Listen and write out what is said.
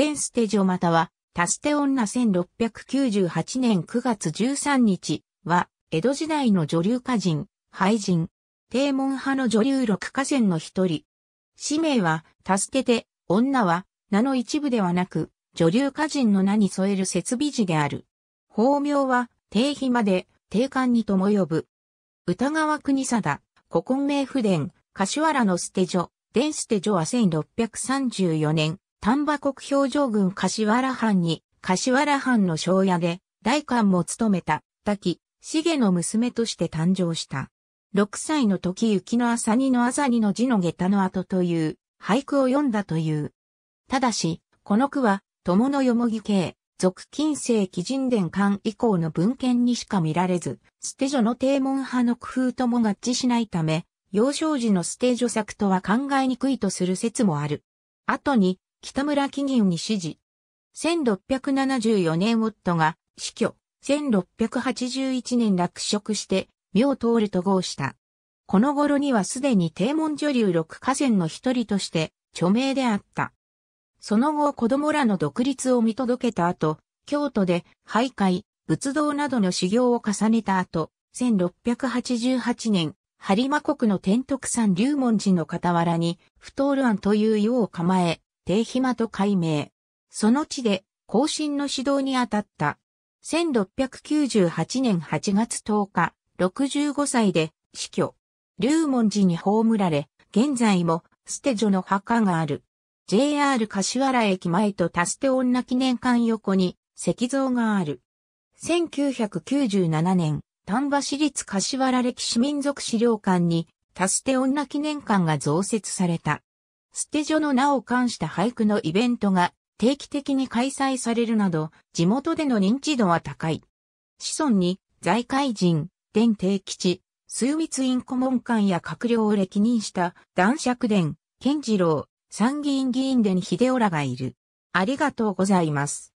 テンステジョまたはタステ女1698年9月13日は江戸時代の女流歌人、俳人、低門派の女流六歌仙の一人。氏名はタステで、女は名の一部ではなく、女流歌人の名に添える設備字である。法名は、定妃まで、定冠にとも呼ぶ。歌川国貞、古今名不伝、柏原のステジョ、伝テジョは1634年、丹波国表情軍柏原藩に、柏原藩の庄屋で、大官も務めた、滝、重の娘として誕生した。六歳の時雪の朝にの朝にの字の下駄の後という、俳句を読んだという。ただし、この句は、友のよもぎ系、俗近世紀人伝館以降の文献にしか見られず、捨て女の定門派の工夫とも合致しないため、幼少時の捨て女作とは考えにくいとする説もある。後に、北村起銀に指示。1674年夫が死去、1681年落職して、妙通ると合した。この頃にはすでに低門女流六河川の一人として著名であった。その後子供らの独立を見届けた後、京都で徘徊、仏道などの修行を重ねた後、1688年、播磨国の天徳山龍門寺の傍らに、不当ル庵という世を構え、定暇と改名。その地で、更新の指導に当たった。1698年8月10日、65歳で死去。龍門寺に葬られ、現在も捨て女の墓がある。JR 柏原駅前とタステ女記念館横に石像がある。1997年、丹波市立柏原歴史民族資料館にタステ女記念館が増設された。捨て所の名を冠した俳句のイベントが定期的に開催されるなど、地元での認知度は高い。子孫に、財界人、伝定吉、枢密院顧問官や閣僚を歴任した男爵伝、健次郎、参議院議員伝秀夫らがいる。ありがとうございます。